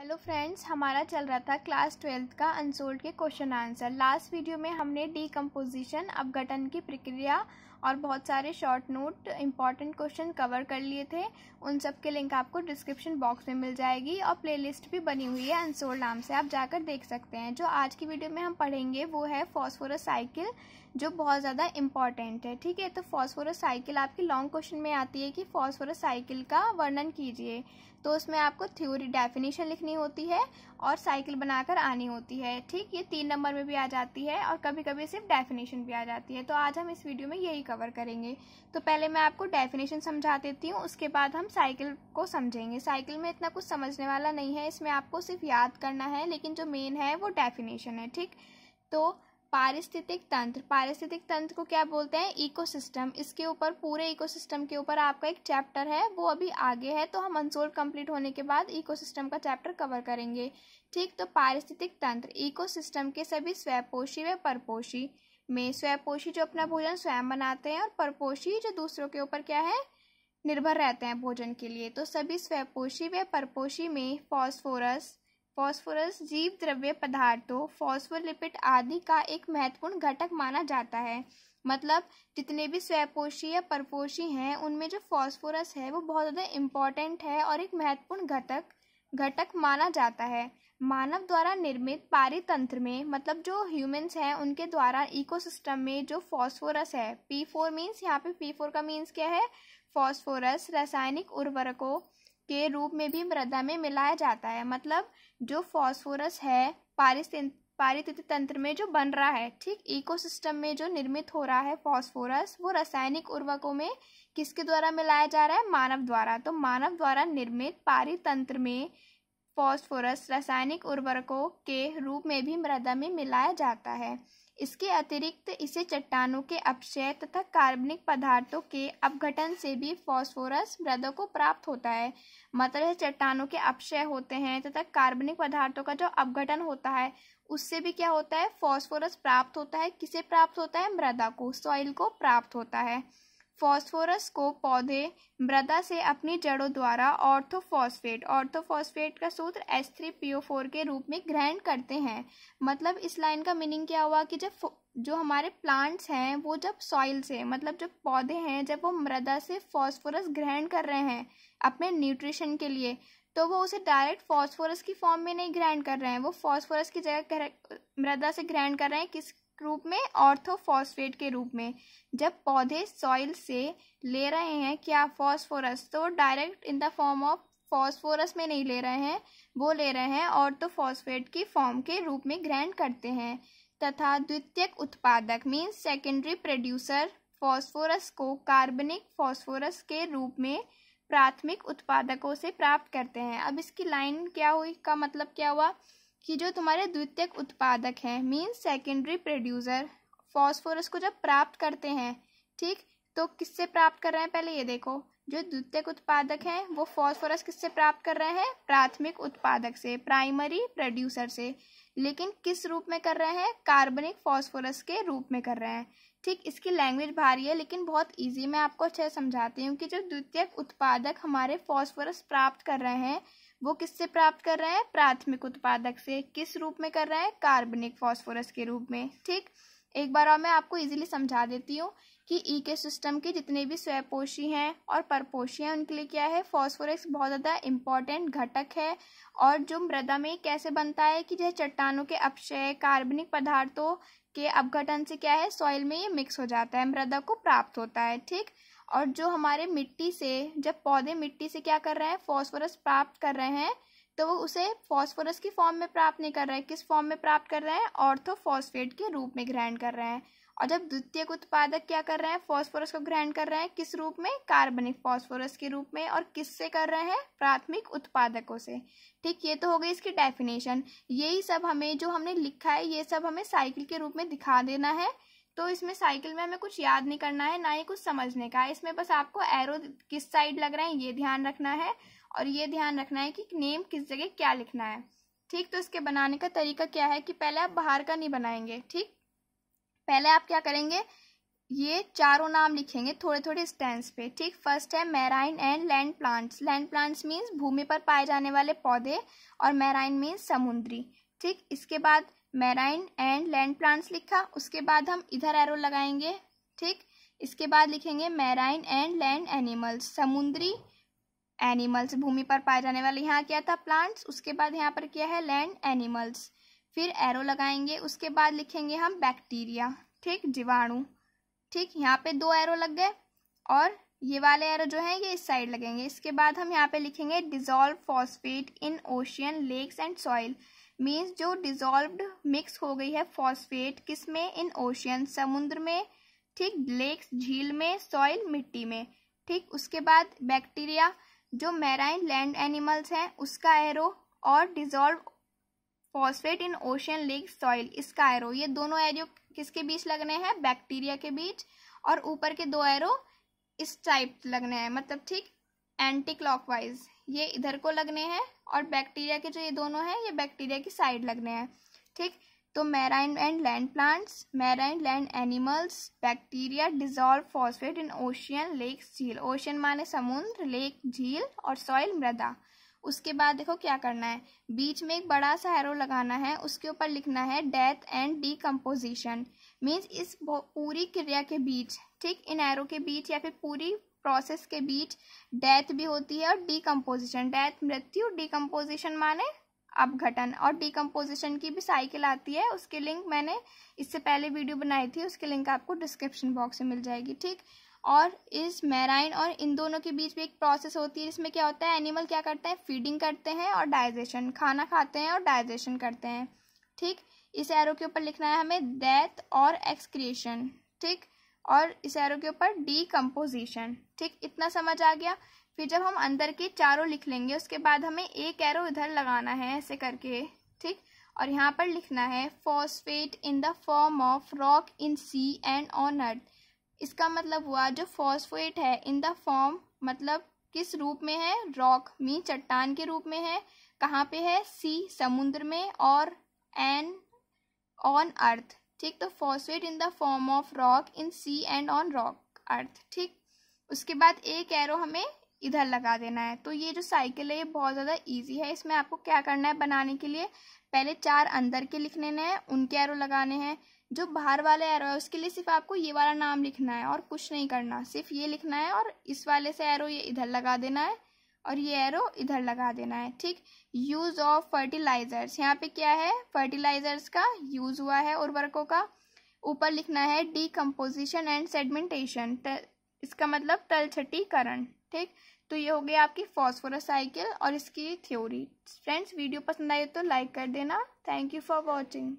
hello friends हमारा चल रहा था क्लास ट्वेल्थ का अनसोल्ड के क्वेश्चन आंसर लास्ट वीडियो में हमने कम्पोजिशन अपघटन की प्रक्रिया और बहुत सारे short note important question cover कर लिए थे उन सब के लिंक आपको डिस्क्रिप्शन बॉक्स में मिल जाएगी और प्लेलिस्ट भी बनी हुई है अनसोल नाम से आप जाकर देख सकते हैं जो आज की वीडियो में हम पढ़ेंगे वो है फॉस्फोरस साइकिल जो बहुत ज़्यादा इंपॉर्टेंट है ठीक है तो फॉस्फोरस साइकिल आपकी लॉन्ग क्वेश्चन में आती है कि फॉस्फोरस साइकिल का वर्णन कीजिए तो उसमें आपको थ्योरी डेफिनेशन लिखनी होती है और साइकिल बनाकर आनी होती है ठीक ये तीन नंबर में भी आ जाती है और कभी कभी सिर्फ डेफिनेशन भी आ जाती है तो आज हम इस वीडियो में यही कवर करेंगे तो पहले मैं आपको डेफिनेशन समझा देती हूँ उसके बाद हम साइकिल को समझेंगे साइकिल में इतना कुछ समझने वाला नहीं है इसमें आपको सिर्फ याद करना है लेकिन जो मेन है वो डेफिनेशन है ठीक तो पारिस्थितिक तंत्र पारिस्थितिक तंत्र को क्या बोलते हैं इकोसिस्टम इसके ऊपर पूरे इकोसिस्टम के ऊपर आपका एक चैप्टर है वो अभी आगे है तो हम अनसोल्ड कंप्लीट होने के बाद इकोसिस्टम का चैप्टर कवर करेंगे ठीक तो पारिस्थितिक तंत्र इकोसिस्टम के सभी स्वपोषी व परपोषी में स्वयंपोषी जो अपना भोजन स्वयं बनाते हैं और परपोषी जो दूसरों के ऊपर क्या है निर्भर रहते हैं भोजन के लिए तो सभी स्वयंपोषी व परपोषी में फॉस्फोरस फॉस्फोरस जीव द्रव्य पदार्थों फॉस्फोलिपिड आदि का एक महत्वपूर्ण घटक माना जाता है मतलब जितने भी स्वयंपोषी या परपोषी हैं उनमें जो फॉस्फोरस है वो बहुत ज़्यादा इम्पॉर्टेंट है और एक महत्वपूर्ण घटक घटक माना जाता है मानव द्वारा निर्मित पारितंत्र में मतलब जो ह्यूमंस हैं उनके द्वारा इकोसिस्टम में जो फास्फोरस है पी फोर मीन्स यहाँ पे पी फोर का मीन्स क्या है फास्फोरस रासायनिक उर्वरकों के रूप में भी मृदा में मिलाया जाता है मतलब जो फास्फोरस है पारिस्थित पारिस्थितिक तंत्र में जो बन रहा है ठीक इकोसिस्टम में जो निर्मित हो रहा है फॉस्फोरस वो रासायनिक उर्वरकों में किसके द्वारा मिलाया जा रहा है मानव द्वारा तो मानव द्वारा निर्मित पारितंत्र में फॉस्फोरस रासायनिक उर्वरकों के रूप में भी मृदा में मिलाया जाता है इसके अतिरिक्त इसे चट्टानों के अपशय तथा कार्बनिक पदार्थों के अपघटन से भी फास्फोरस मृदा को प्राप्त होता है मतलब चट्टानों के अपशय होते हैं तथा कार्बनिक पदार्थों का जो अपघटन होता है उससे भी क्या होता है फास्फोरस प्राप्त होता है किसे प्राप्त होता है मृदा को सॉइल को प्राप्त होता है फॉस्फोरस को पौधे मृदा से अपनी जड़ों द्वारा ऑर्थोफॉस्फेट ऑर्थोफॉस्फेट का सूत्र S three P O four के रूप में ग्रहण करते हैं मतलब इस लाइन का मीनिंग क्या हुआ कि जब जो हमारे प्लांट्स हैं वो जब सॉइल से मतलब जब पौधे हैं जब वो मृदा से फॉस्फोरस ग्रहण कर रहे हैं अपने न्यूट्रिशन के लिए तो वो उसे डायरेक्ट फॉस्फोरस की फॉर्म में नहीं ग्रहण कर रहे हैं वो फॉस्फोरस की जगह मृदा से ग्रहण कर रहे हैं किस रूप में ऑर्थोफॉस्फेट के रूप में जब पौधे सॉइल से ले रहे हैं क्या फॉस्फोरस तो direct in the form of phosphorus में नहीं ले रहे हैं वो ले रहे हैं ऑर्थोफॉस्फेट की फॉर्म के रूप में ग्रहण करते हैं तथा द्वितीयक उत्पादक मीन्स सेकेंडरी प्रोड्यूसर फॉस्फोरस को कार्बनिक फॉस्फोरस के रूप में प्राथमिक उत्पादकों से प्राप्त करते हैं अब इसकी लाइन क्या हुई का मतलब क्या हुआ कि जो तुम्हारे द्वितीयक उत्पादक हैं मीन्स सेकेंडरी प्रोड्यूसर फॉस्फोरस को जब प्राप्त करते हैं ठीक तो किससे प्राप्त कर रहे हैं पहले ये देखो जो द्वितीयक उत्पादक हैं वो फॉस्फोरस किससे प्राप्त कर रहे हैं प्राथमिक उत्पादक से प्राइमरी प्रोड्यूसर से लेकिन किस रूप में कर रहे हैं कार्बनिक फॉस्फोरस के रूप में कर रहे हैं ठीक इसकी लैंग्वेज भारी है लेकिन बहुत इजी मैं आपको अच्छे समझाती हूँ कि जो द्वितीयक उत्पादक हमारे फॉस्फोरस प्राप्त कर रहे हैं वो किससे प्राप्त कर रहा है प्राथमिक उत्पादक से किस रूप में कर रहा है कार्बनिक फॉस्फोरस के रूप में ठीक एक बार और मैं आपको इजीली समझा देती हूँ कि ई e के सिस्टम के जितने भी स्वयपोषी हैं और परपोषी हैं उनके लिए क्या है फॉस्फोरस बहुत ज़्यादा इम्पॉर्टेंट घटक है और जो मृदा में कैसे बनता है कि जैसे चट्टानों के अपशय कार्बनिक पदार्थों के अपघटन से क्या है सॉइल में ये मिक्स हो जाता है मृदा को प्राप्त होता है ठीक और जो हमारे मिट्टी से जब पौधे मिट्टी से क्या कर रहे हैं फॉस्फोरस प्राप्त कर रहे हैं तो वो उसे फॉस्फोरस की फॉर्म में प्राप्त नहीं कर रहे हैं किस फॉर्म में प्राप्त कर रहे हैं ऑर्थोफॉस्फेट के रूप में ग्रहण कर रहे हैं और जब द्वितीयक उत्पादक क्या कर रहे हैं फॉस्फोरस को ग्रहण कर रहे हैं किस रूप में कार्बनिक फॉस्फोरस के रूप में और किससे कर रहे हैं प्राथमिक उत्पादकों से ठीक ये तो हो गई इसकी डेफिनेशन यही सब हमें जो हमने लिखा है ये सब हमें साइकिल के रूप में दिखा देना है तो इसमें साइकिल में हमें कुछ याद नहीं करना है ना ही कुछ समझने का है इसमें बस आपको एरो किस साइड लग रहा है ये ध्यान रखना है और ये ध्यान रखना है कि नेम किस जगह क्या लिखना है ठीक तो इसके बनाने का तरीका क्या है कि पहले आप बाहर का नहीं बनाएंगे ठीक पहले आप क्या करेंगे ये चारों नाम लिखेंगे थोड़े थोड़े स्टैंड पे ठीक फर्स्ट है marine and land plants land plants means भूमि पर पाए जाने वाले पौधे और मैराइन मीन्स समुद्री ठीक इसके बाद मैराइन एंड लैंड प्लांट्स लिखा उसके बाद हम इधर एरो लगाएंगे ठीक इसके बाद लिखेंगे मैराइन एंड लैंड एनिमल्स समुद्री एनिमल्स भूमि पर पाए जाने वाले यहाँ क्या था प्लांट्स उसके बाद यहाँ पर क्या है लैंड एनिमल्स फिर एरो लगाएंगे उसके बाद लिखेंगे हम बैक्टीरिया ठीक जीवाणु ठीक यहाँ पे दो एरो लग गए और ये वाले एरो जो हैं ये इस साइड लगेंगे इसके बाद हम यहाँ पे लिखेंगे dissolve phosphate in ocean lakes and soil means जो डिजॉल्व्ड मिक्स हो गई है फॉस्फेट किस में इन ओशियन समुद्र में ठीक लेक्स झील में सॉइल मिट्टी में ठीक उसके बाद बैक्टीरिया जो मैराइन लैंड एनिमल्स हैं उसका एरो और dissolve phosphate in ocean lake soil इसका एरो ये दोनों एरो किसके बीच लगने हैं बैक्टीरिया के बीच और ऊपर के दो एरो इस टाइप लगने हैं मतलब ठीक एंटी क्लॉकवाइज ये इधर को लगने हैं और बैक्टीरिया के जो ये दोनों हैं ये बैक्टीरिया की साइड लगने हैं ठीक तो marine and land plants marine land animals bacteria dissolve phosphate in ocean lake झील ओशियन माने समुद्र लेक झील और सॉइल मृदा उसके बाद देखो क्या करना है बीच में एक बड़ा सा एरो लगाना है उसके ऊपर लिखना है डेथ एंड डीकम्पोजिशन मीन्स इस पूरी क्रिया के बीच ठीक इन एरो के बीच या फिर पूरी प्रोसेस के बीच डेथ भी होती है और डिकम्पोजिशन डेथ मृत्यु डिकम्पोजिशन माने अपघटन और डिकम्पोजिशन की भी साइकिल आती है उसके लिंक मैंने इससे पहले वीडियो बनाई थी उसके लिंक आपको डिस्क्रिप्शन बॉक्स में मिल जाएगी ठीक और इस मैराइन और इन दोनों के बीच भी एक प्रोसेस होती है जिसमें क्या होता है एनिमल क्या करते हैं फीडिंग करते हैं और डाइजेशन खाना खाते हैं और डाइजेशन करते हैं ठीक इस एरो के ऊपर लिखना है हमें डेथ और एक्सक्रिएशन ठीक और इस एरो के ऊपर डी कंपोजिशन ठीक इतना समझ आ गया फिर जब हम अंदर के चारों लिख लेंगे उसके बाद हमें एक एरो इधर लगाना है ऐसे करके ठीक और यहाँ पर लिखना है phosphate in the form of rock in sea and on earth इसका मतलब हुआ जो फॉस्फेट है इन द फॉर्म मतलब किस रूप में है रॉक मी चट्टान के रूप में है कहाँ पे है सी समुद्र में और एन ऑन अर्थ ठीक तो phosphate in the form of rock in sea and on rock earth ठीक उसके बाद एक एरो हमें इधर लगा देना है तो ये जो साइकिल है ये बहुत ज़्यादा इजी है इसमें आपको क्या करना है बनाने के लिए पहले चार अंदर के लिखने हैं उनके एरो लगाने हैं जो बाहर वाले एरो है उसके लिए सिर्फ आपको ये वाला नाम लिखना है और कुछ नहीं करना सिर्फ ये लिखना है और इस वाले से एरो ये इधर लगा देना है और ये एरो इधर लगा देना है ठीक यूज ऑफ फर्टिलाइजर्स यहाँ पे क्या है फर्टिलाइजर्स का यूज हुआ है उर्वरकों का ऊपर लिखना है डीकम्पोजिशन एंड सेडमेंटेशन इसका मतलब तलछटीकरण ठीक तो ये हो गया आपकी फॉस्फोरस साइकिल और इसकी थ्योरी फ्रेंड्स वीडियो पसंद आए तो लाइक कर देना थैंक यू फॉर वॉचिंग